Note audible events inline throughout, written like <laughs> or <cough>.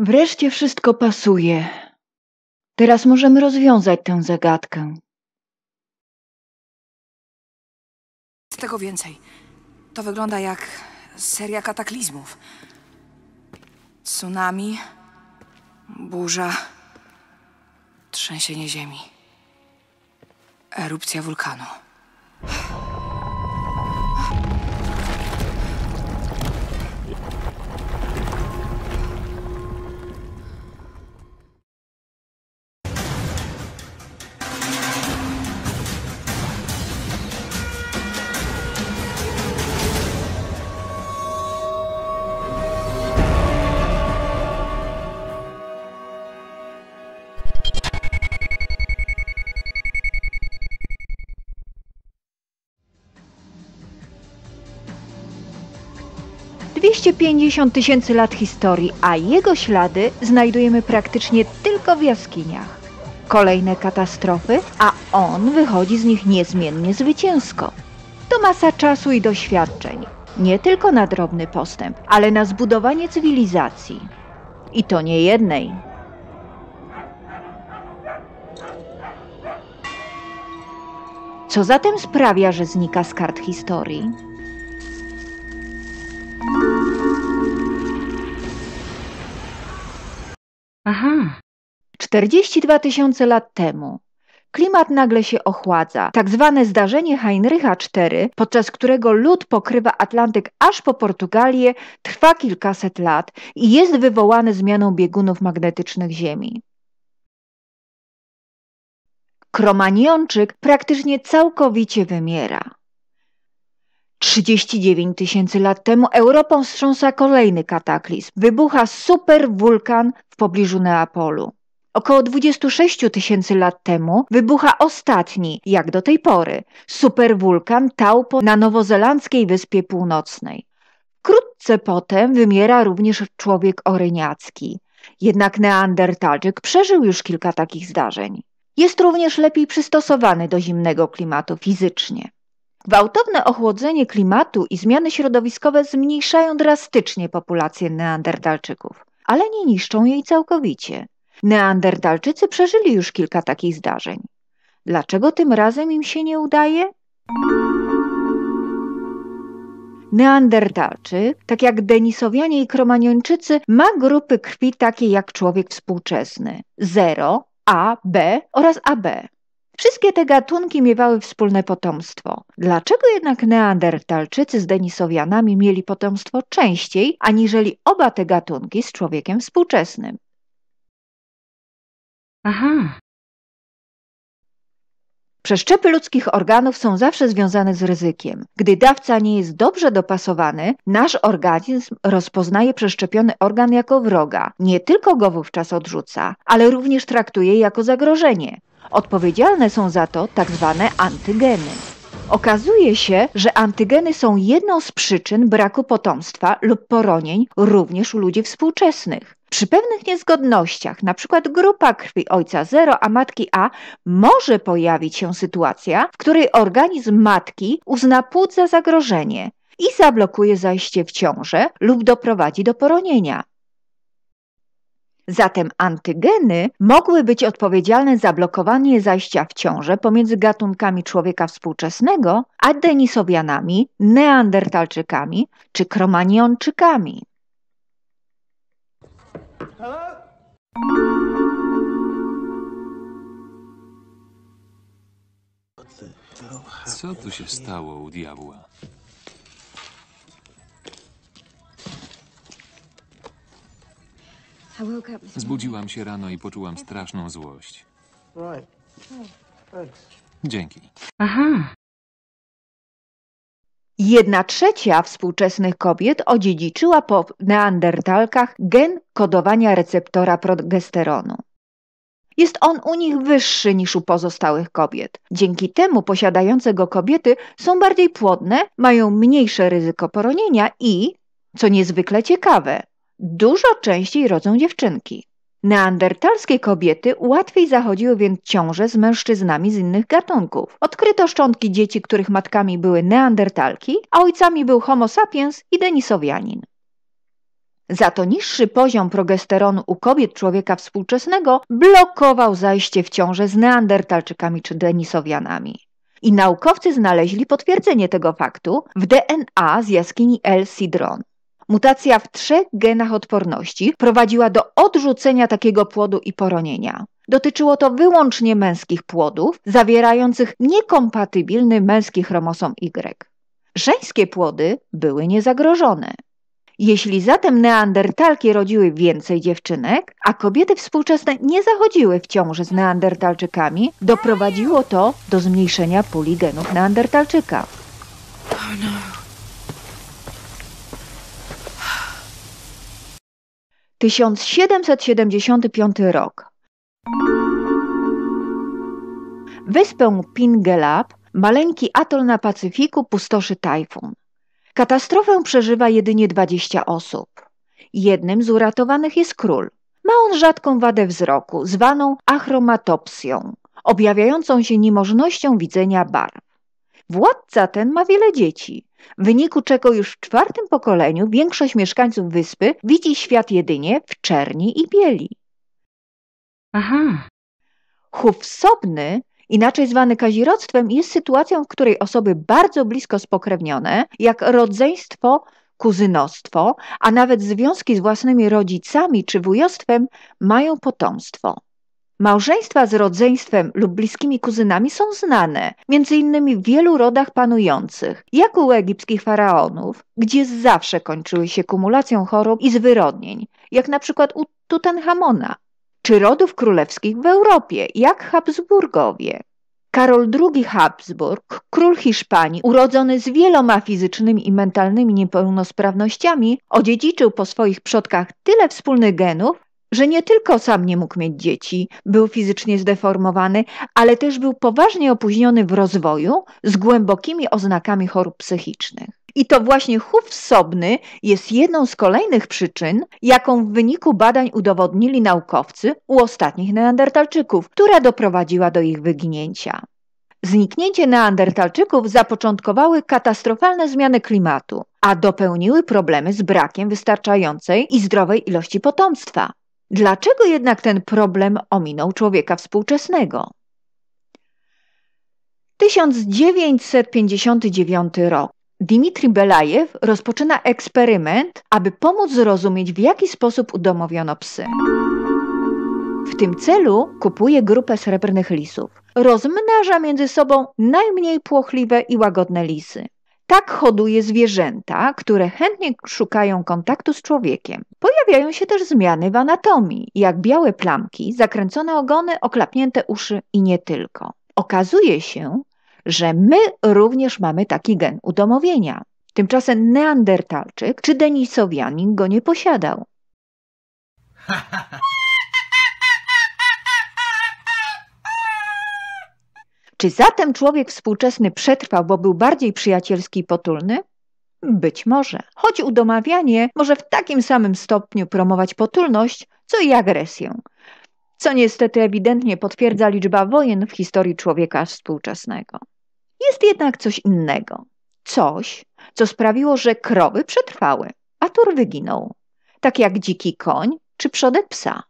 Wreszcie wszystko pasuje. Teraz możemy rozwiązać tę zagadkę. Tego więcej. To wygląda jak seria kataklizmów. Tsunami, burza, trzęsienie ziemi, erupcja wulkanu. 250 tysięcy lat historii, a jego ślady znajdujemy praktycznie tylko w jaskiniach. Kolejne katastrofy, a on wychodzi z nich niezmiennie zwycięsko. To masa czasu i doświadczeń, nie tylko na drobny postęp, ale na zbudowanie cywilizacji. I to nie jednej. Co zatem sprawia, że znika z kart historii? Aha. 42 tysiące lat temu klimat nagle się ochładza. Tak zwane zdarzenie Heinricha IV, podczas którego lód pokrywa Atlantyk aż po Portugalię, trwa kilkaset lat i jest wywołane zmianą biegunów magnetycznych Ziemi. Kromanionczyk praktycznie całkowicie wymiera. 39 tysięcy lat temu Europą wstrząsa kolejny kataklizm. Wybucha superwulkan w pobliżu Neapolu. Około 26 tysięcy lat temu wybucha ostatni, jak do tej pory, superwulkan Taupo na nowozelandzkiej wyspie północnej. Wkrótce potem wymiera również człowiek oryniacki. Jednak Neandertalczyk przeżył już kilka takich zdarzeń. Jest również lepiej przystosowany do zimnego klimatu fizycznie. Gwałtowne ochłodzenie klimatu i zmiany środowiskowe zmniejszają drastycznie populację neandertalczyków, ale nie niszczą jej całkowicie. Neandertalczycy przeżyli już kilka takich zdarzeń. Dlaczego tym razem im się nie udaje? Neandertalczy, tak jak Denisowianie i Kromaniończycy, ma grupy krwi takie jak człowiek współczesny: 0, A, B oraz AB. Wszystkie te gatunki miewały wspólne potomstwo. Dlaczego jednak neandertalczycy z denisowianami mieli potomstwo częściej, aniżeli oba te gatunki z człowiekiem współczesnym? Aha. Przeszczepy ludzkich organów są zawsze związane z ryzykiem. Gdy dawca nie jest dobrze dopasowany, nasz organizm rozpoznaje przeszczepiony organ jako wroga. Nie tylko go wówczas odrzuca, ale również traktuje jako zagrożenie. Odpowiedzialne są za to tak zwane antygeny. Okazuje się, że antygeny są jedną z przyczyn braku potomstwa lub poronień również u ludzi współczesnych. Przy pewnych niezgodnościach, np. grupa krwi ojca 0, a matki A, może pojawić się sytuacja, w której organizm matki uzna płód za zagrożenie i zablokuje zajście w ciążę lub doprowadzi do poronienia. Zatem antygeny mogły być odpowiedzialne za blokowanie zajścia w ciąże pomiędzy gatunkami człowieka współczesnego a denisowianami, neandertalczykami czy kromanionczykami. Co tu się stało u diabła? Zbudziłam się rano i poczułam straszną złość. Dzięki. Aha. Jedna trzecia współczesnych kobiet odziedziczyła po neandertalkach gen kodowania receptora progesteronu. Jest on u nich wyższy niż u pozostałych kobiet. Dzięki temu posiadające go kobiety są bardziej płodne, mają mniejsze ryzyko poronienia i, co niezwykle ciekawe, Dużo częściej rodzą dziewczynki. Neandertalskie kobiety łatwiej zachodziły więc ciąże z mężczyznami z innych gatunków. Odkryto szczątki dzieci, których matkami były neandertalki, a ojcami był homo sapiens i denisowianin. Za to niższy poziom progesteronu u kobiet człowieka współczesnego blokował zajście w ciąże z neandertalczykami czy denisowianami. I naukowcy znaleźli potwierdzenie tego faktu w DNA z jaskini El Sidron. Mutacja w trzech genach odporności prowadziła do odrzucenia takiego płodu i poronienia. Dotyczyło to wyłącznie męskich płodów, zawierających niekompatybilny męski chromosom Y. Żeńskie płody były niezagrożone. Jeśli zatem neandertalki rodziły więcej dziewczynek, a kobiety współczesne nie zachodziły w ciąży z neandertalczykami, doprowadziło to do zmniejszenia puli genów neandertalczyka. Oh no. 1775 rok. Wyspę Pingelap, maleńki atol na Pacyfiku, pustoszy tajfun. Katastrofę przeżywa jedynie 20 osób. Jednym z uratowanych jest król. Ma on rzadką wadę wzroku, zwaną achromatopsją, objawiającą się niemożnością widzenia barw. Władca ten ma wiele dzieci, w wyniku czego już w czwartym pokoleniu większość mieszkańców wyspy widzi świat jedynie w czerni i bieli. Aha. Chów sobny, inaczej zwany kaziroctwem, jest sytuacją, w której osoby bardzo blisko spokrewnione, jak rodzeństwo, kuzynostwo, a nawet związki z własnymi rodzicami czy wujostwem, mają potomstwo. Małżeństwa z rodzeństwem lub bliskimi kuzynami są znane, między innymi w wielu rodach panujących, jak u egipskich faraonów, gdzie zawsze kończyły się kumulacją chorób i zwyrodnień, jak na przykład u Tutenhamona, czy rodów królewskich w Europie, jak Habsburgowie. Karol II Habsburg, król Hiszpanii, urodzony z wieloma fizycznymi i mentalnymi niepełnosprawnościami, odziedziczył po swoich przodkach tyle wspólnych genów, że nie tylko sam nie mógł mieć dzieci, był fizycznie zdeformowany, ale też był poważnie opóźniony w rozwoju z głębokimi oznakami chorób psychicznych. I to właśnie chów sobny jest jedną z kolejnych przyczyn, jaką w wyniku badań udowodnili naukowcy u ostatnich neandertalczyków, która doprowadziła do ich wyginięcia. Zniknięcie neandertalczyków zapoczątkowały katastrofalne zmiany klimatu, a dopełniły problemy z brakiem wystarczającej i zdrowej ilości potomstwa. Dlaczego jednak ten problem ominął człowieka współczesnego? 1959 rok. Dmitri Belajew rozpoczyna eksperyment, aby pomóc zrozumieć, w jaki sposób udomowiono psy. W tym celu kupuje grupę srebrnych lisów. Rozmnaża między sobą najmniej płochliwe i łagodne lisy. Tak hoduje zwierzęta, które chętnie szukają kontaktu z człowiekiem. Pojawiają się też zmiany w anatomii, jak białe plamki, zakręcone ogony, oklapnięte uszy i nie tylko. Okazuje się, że my również mamy taki gen udomowienia. Tymczasem Neandertalczyk czy Denisowianin go nie posiadał. <laughs> Czy zatem człowiek współczesny przetrwał, bo był bardziej przyjacielski i potulny? Być może, choć udomawianie może w takim samym stopniu promować potulność, co i agresję, co niestety ewidentnie potwierdza liczba wojen w historii człowieka współczesnego. Jest jednak coś innego, coś, co sprawiło, że krowy przetrwały, a tur wyginął, tak jak dziki koń czy przodek psa.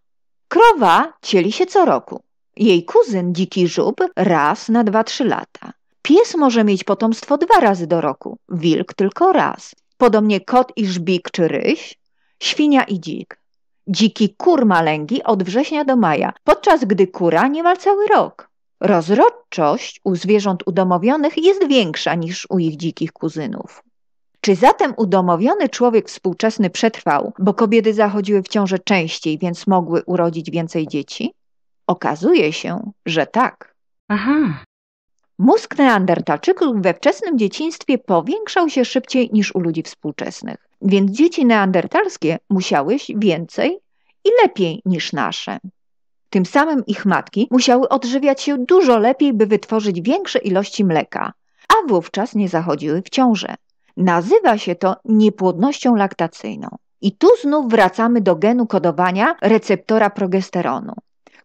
Krowa cieli się co roku, jej kuzyn, dziki żub, raz na dwa, trzy lata. Pies może mieć potomstwo dwa razy do roku, wilk tylko raz. Podobnie kot i żbik czy ryś, świnia i dzik. Dziki kur malęgi od września do maja, podczas gdy kura niemal cały rok. Rozrodczość u zwierząt udomowionych jest większa niż u ich dzikich kuzynów. Czy zatem udomowiony człowiek współczesny przetrwał, bo kobiety zachodziły w ciąże częściej, więc mogły urodzić więcej dzieci? Okazuje się, że tak. Aha. Mózg neandertalczyków we wczesnym dzieciństwie powiększał się szybciej niż u ludzi współczesnych, więc dzieci neandertalskie musiały więcej i lepiej niż nasze. Tym samym ich matki musiały odżywiać się dużo lepiej, by wytworzyć większe ilości mleka, a wówczas nie zachodziły w ciąże. Nazywa się to niepłodnością laktacyjną. I tu znów wracamy do genu kodowania receptora progesteronu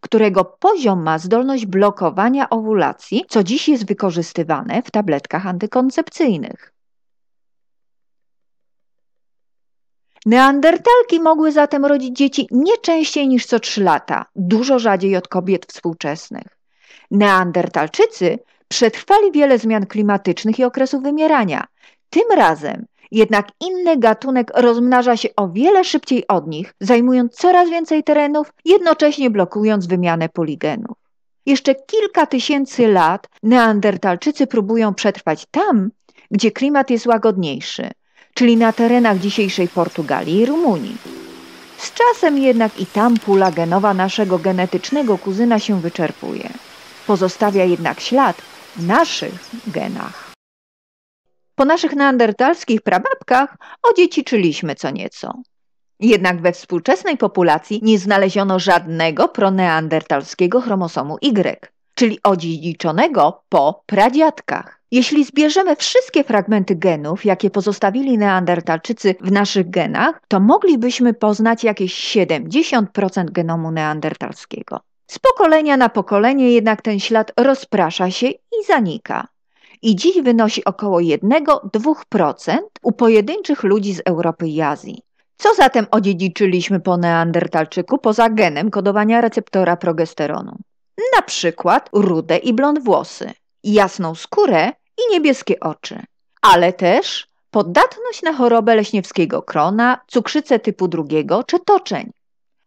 którego poziom ma zdolność blokowania owulacji, co dziś jest wykorzystywane w tabletkach antykoncepcyjnych. Neandertalki mogły zatem rodzić dzieci nie częściej niż co 3 lata, dużo rzadziej od kobiet współczesnych. Neandertalczycy przetrwali wiele zmian klimatycznych i okresu wymierania. Tym razem jednak inny gatunek rozmnaża się o wiele szybciej od nich, zajmując coraz więcej terenów, jednocześnie blokując wymianę poligenów. Jeszcze kilka tysięcy lat Neandertalczycy próbują przetrwać tam, gdzie klimat jest łagodniejszy, czyli na terenach dzisiejszej Portugalii i Rumunii. Z czasem jednak i tam pula genowa naszego genetycznego kuzyna się wyczerpuje. Pozostawia jednak ślad w naszych genach. Po naszych neandertalskich prababkach odziedziczyliśmy co nieco. Jednak we współczesnej populacji nie znaleziono żadnego proneandertalskiego chromosomu Y, czyli odziedziczonego po pradziadkach. Jeśli zbierzemy wszystkie fragmenty genów, jakie pozostawili neandertalczycy w naszych genach, to moglibyśmy poznać jakieś 70% genomu neandertalskiego. Z pokolenia na pokolenie jednak ten ślad rozprasza się i zanika i dziś wynosi około 1-2% u pojedynczych ludzi z Europy i Azji. Co zatem odziedziczyliśmy po neandertalczyku poza genem kodowania receptora progesteronu? Na przykład rude i blond włosy, jasną skórę i niebieskie oczy, ale też podatność na chorobę leśniewskiego krona, cukrzycę typu drugiego czy toczeń,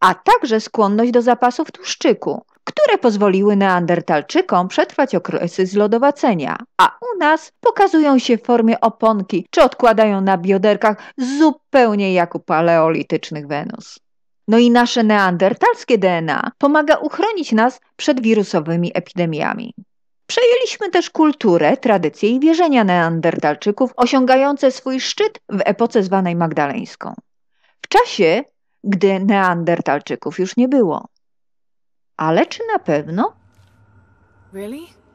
a także skłonność do zapasów tłuszczyku, które pozwoliły neandertalczykom przetrwać okresy zlodowacenia, a u nas pokazują się w formie oponki czy odkładają na bioderkach zupełnie jak u paleolitycznych Wenus. No i nasze neandertalskie DNA pomaga uchronić nas przed wirusowymi epidemiami. Przejęliśmy też kulturę, tradycje i wierzenia neandertalczyków osiągające swój szczyt w epoce zwanej magdaleńską. W czasie, gdy neandertalczyków już nie było. Ale czy na pewno? Really?